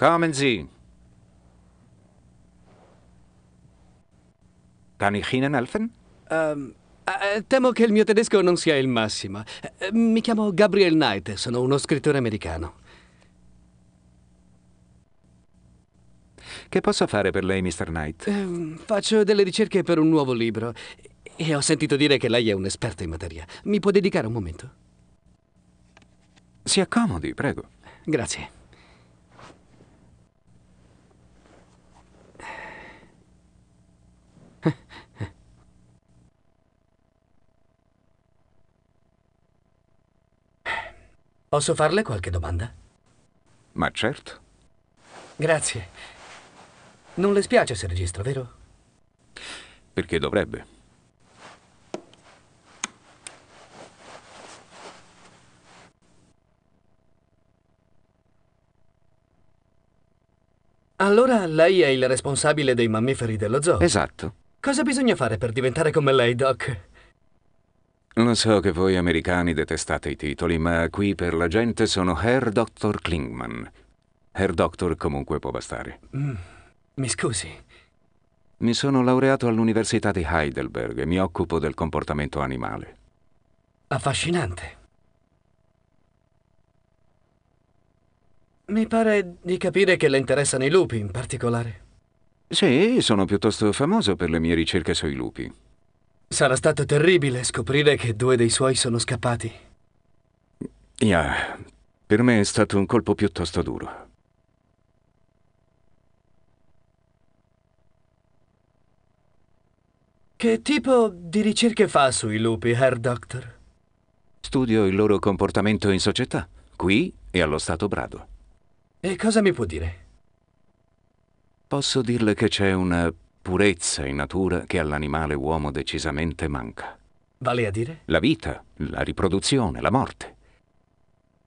Kommen Sie! Kann ich Ihnen helfen? Um, ehm, eh, temo che il mio tedesco non sia il massimo. Eh, eh, mi chiamo Gabriel Knight, sono uno scrittore americano. Che posso fare per lei, Mr. Knight? Ehm, faccio delle ricerche per un nuovo libro e ho sentito dire che lei è un esperto in materia. Mi può dedicare un momento? Si accomodi, prego. Grazie. Posso farle qualche domanda? Ma certo. Grazie. Non le spiace se registro, vero? Perché dovrebbe. Allora lei è il responsabile dei mammiferi dello zoo? Esatto. Cosa bisogna fare per diventare come lei, Doc? Lo so che voi americani detestate i titoli, ma qui per la gente sono Herr Dr. Klingman. Herr Doctor comunque può bastare. Mm, mi scusi. Mi sono laureato all'Università di Heidelberg e mi occupo del comportamento animale. Affascinante. Mi pare di capire che le interessano i lupi in particolare. Sì, sono piuttosto famoso per le mie ricerche sui lupi. Sarà stato terribile scoprire che due dei suoi sono scappati. Yeah, per me è stato un colpo piuttosto duro. Che tipo di ricerche fa sui lupi, Herr Doctor? Studio il loro comportamento in società, qui e allo Stato Brado. E cosa mi può dire? Posso dirle che c'è una purezza in natura che all'animale uomo decisamente manca. Vale a dire? La vita, la riproduzione, la morte.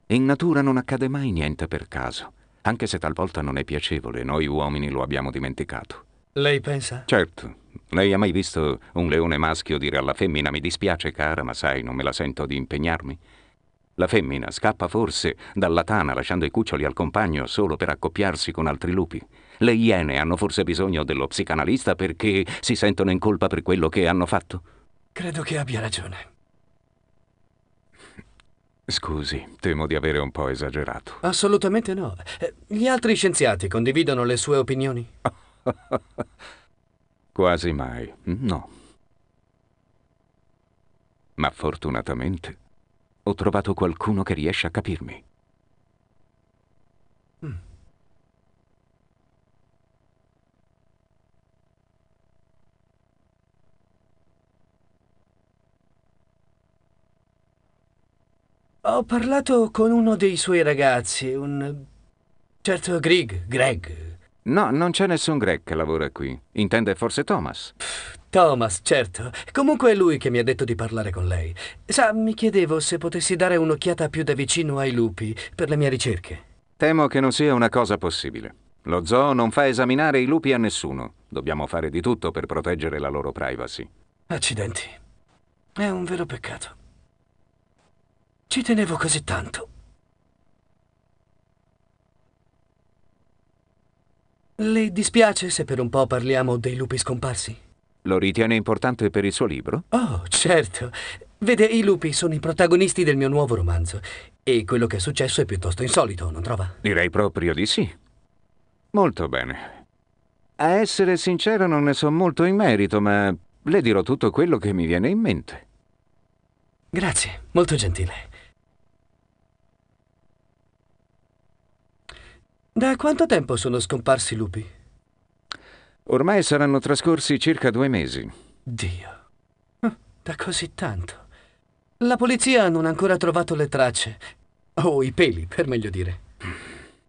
In natura non accade mai niente per caso, anche se talvolta non è piacevole, noi uomini lo abbiamo dimenticato. Lei pensa? Certo. Lei ha mai visto un leone maschio dire alla femmina mi dispiace cara, ma sai, non me la sento di impegnarmi? La femmina scappa forse dalla tana lasciando i cuccioli al compagno solo per accoppiarsi con altri lupi. Le iene hanno forse bisogno dello psicanalista perché si sentono in colpa per quello che hanno fatto? Credo che abbia ragione. Scusi, temo di avere un po' esagerato. Assolutamente no. Eh, gli altri scienziati condividono le sue opinioni? Quasi mai, no. Ma fortunatamente ho trovato qualcuno che riesce a capirmi. Ho parlato con uno dei suoi ragazzi, un certo Grig, Greg. No, non c'è nessun Greg che lavora qui. Intende forse Thomas? Pff, Thomas, certo. Comunque è lui che mi ha detto di parlare con lei. Sa, mi chiedevo se potessi dare un'occhiata più da vicino ai lupi per le mie ricerche. Temo che non sia una cosa possibile. Lo zoo non fa esaminare i lupi a nessuno. Dobbiamo fare di tutto per proteggere la loro privacy. Accidenti. È un vero peccato. Ci tenevo così tanto. Le dispiace se per un po' parliamo dei lupi scomparsi? Lo ritiene importante per il suo libro? Oh, certo. Vede, i lupi sono i protagonisti del mio nuovo romanzo e quello che è successo è piuttosto insolito, non trova? Direi proprio di sì. Molto bene. A essere sincero non ne so molto in merito, ma le dirò tutto quello che mi viene in mente. Grazie, molto gentile. Da quanto tempo sono scomparsi i lupi? Ormai saranno trascorsi circa due mesi. Dio. Hm, da così tanto. La polizia non ha ancora trovato le tracce. O i peli, per meglio dire.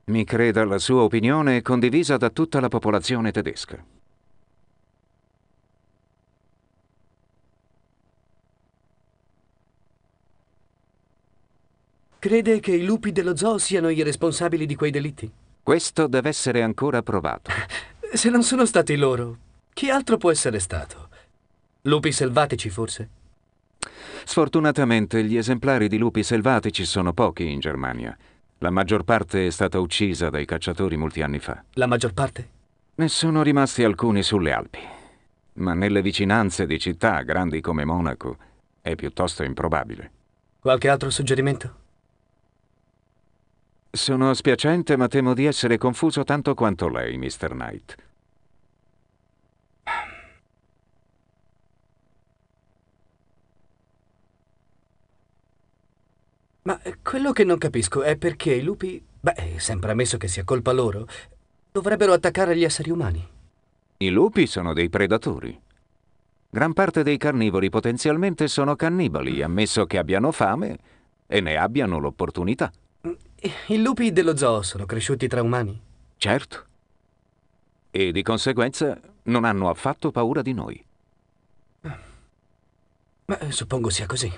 Mi creda la sua opinione condivisa da tutta la popolazione tedesca. Crede che i lupi dello zoo siano i responsabili di quei delitti? Questo deve essere ancora provato. Se non sono stati loro, chi altro può essere stato? Lupi selvatici, forse? Sfortunatamente gli esemplari di lupi selvatici sono pochi in Germania. La maggior parte è stata uccisa dai cacciatori molti anni fa. La maggior parte? Ne sono rimasti alcuni sulle Alpi. Ma nelle vicinanze di città grandi come Monaco è piuttosto improbabile. Qualche altro suggerimento? Sono spiacente, ma temo di essere confuso tanto quanto lei, Mr. Knight. Ma quello che non capisco è perché i lupi, beh, sempre ammesso che sia colpa loro, dovrebbero attaccare gli esseri umani. I lupi sono dei predatori. Gran parte dei carnivori potenzialmente sono cannibali, ammesso che abbiano fame e ne abbiano l'opportunità. I lupi dello zoo sono cresciuti tra umani? Certo. E di conseguenza non hanno affatto paura di noi. Ma suppongo sia così.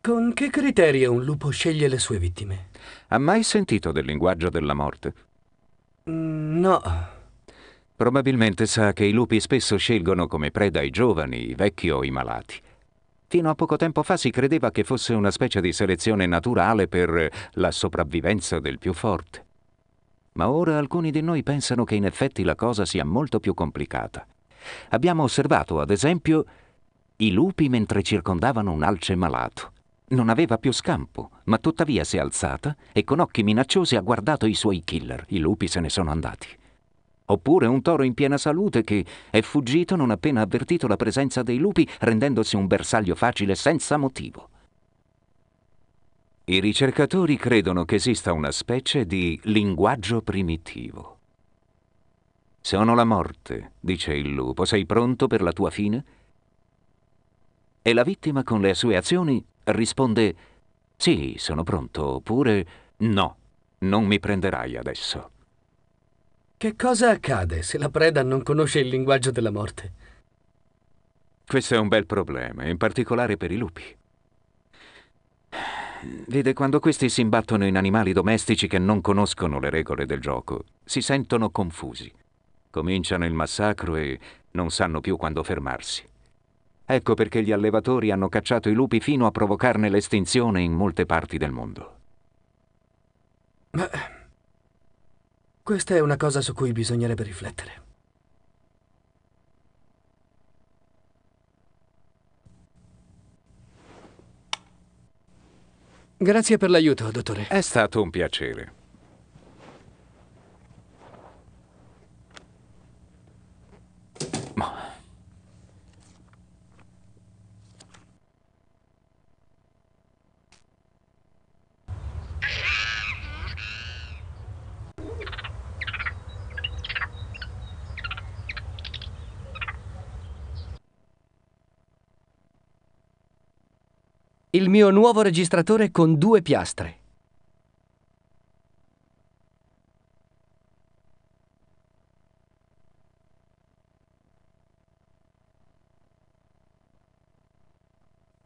Con che criterio un lupo sceglie le sue vittime? Ha mai sentito del linguaggio della morte? Mm, no. Probabilmente sa che i lupi spesso scelgono come preda i giovani, i vecchi o i malati. Fino a poco tempo fa si credeva che fosse una specie di selezione naturale per la sopravvivenza del più forte. Ma ora alcuni di noi pensano che in effetti la cosa sia molto più complicata. Abbiamo osservato, ad esempio, i lupi mentre circondavano un alce malato. Non aveva più scampo, ma tuttavia si è alzata e con occhi minacciosi ha guardato i suoi killer. I lupi se ne sono andati oppure un toro in piena salute che è fuggito non appena avvertito la presenza dei lupi, rendendosi un bersaglio facile senza motivo. I ricercatori credono che esista una specie di linguaggio primitivo. Sono la morte, dice il lupo, sei pronto per la tua fine? E la vittima con le sue azioni risponde sì, sono pronto, oppure no, non mi prenderai adesso. Che cosa accade se la preda non conosce il linguaggio della morte? Questo è un bel problema, in particolare per i lupi. Vede, quando questi si imbattono in animali domestici che non conoscono le regole del gioco, si sentono confusi. Cominciano il massacro e non sanno più quando fermarsi. Ecco perché gli allevatori hanno cacciato i lupi fino a provocarne l'estinzione in molte parti del mondo. Beh. Questa è una cosa su cui bisognerebbe riflettere. Grazie per l'aiuto, dottore. È stato un piacere. il mio nuovo registratore con due piastre.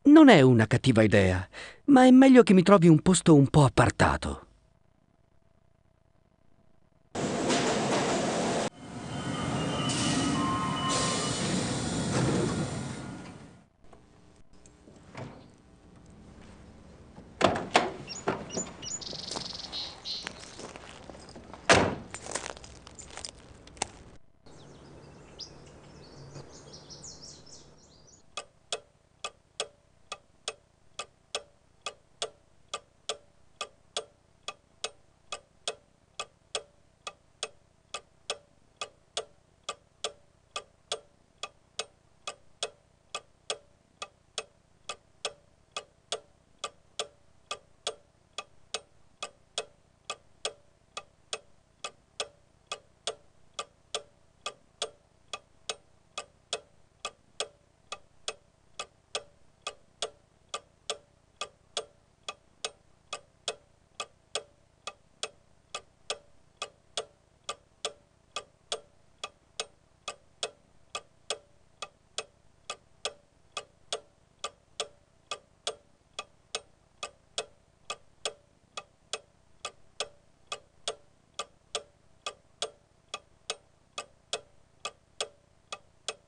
Non è una cattiva idea, ma è meglio che mi trovi un posto un po' appartato.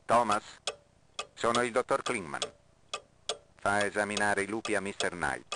Thomas, sono il dottor Klingman. Fa esaminare i lupi a Mr. Knight.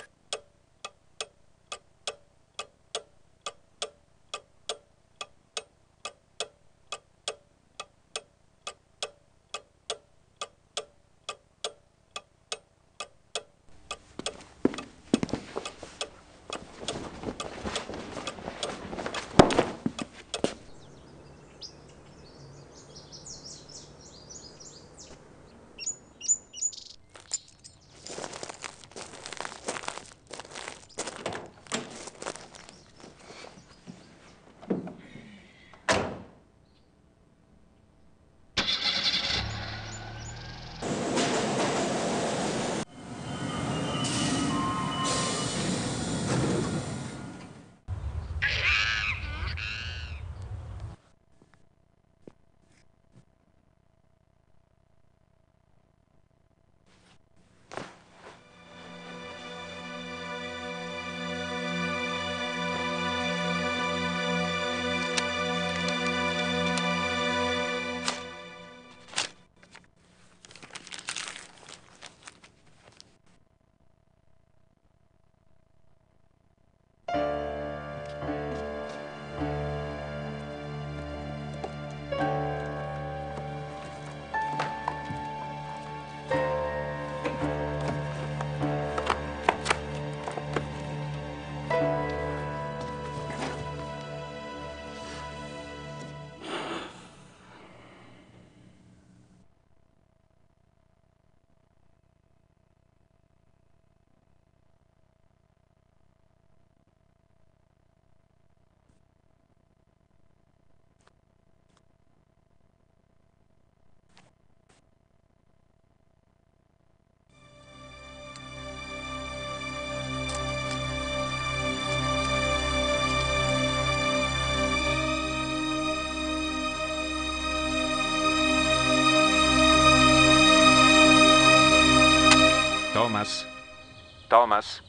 Thomas.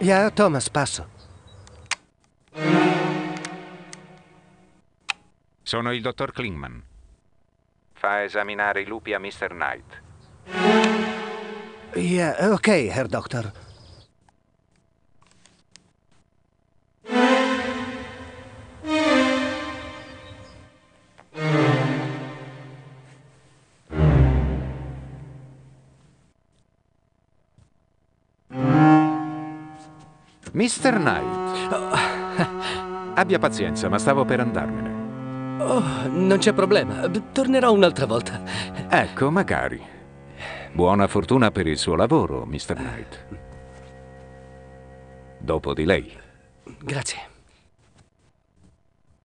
Ja, Thomas, passo. Sono il dottor Klingman. Fa esaminare i lupi a Mr. Knight. Yeah, ok, Herr Doctor. Mr. Knight. Oh. Abbia pazienza, ma stavo per andarmene. Oh, non c'è problema. Tornerò un'altra volta. Ecco, magari. Buona fortuna per il suo lavoro, Mr. Knight. Dopo di lei. Grazie.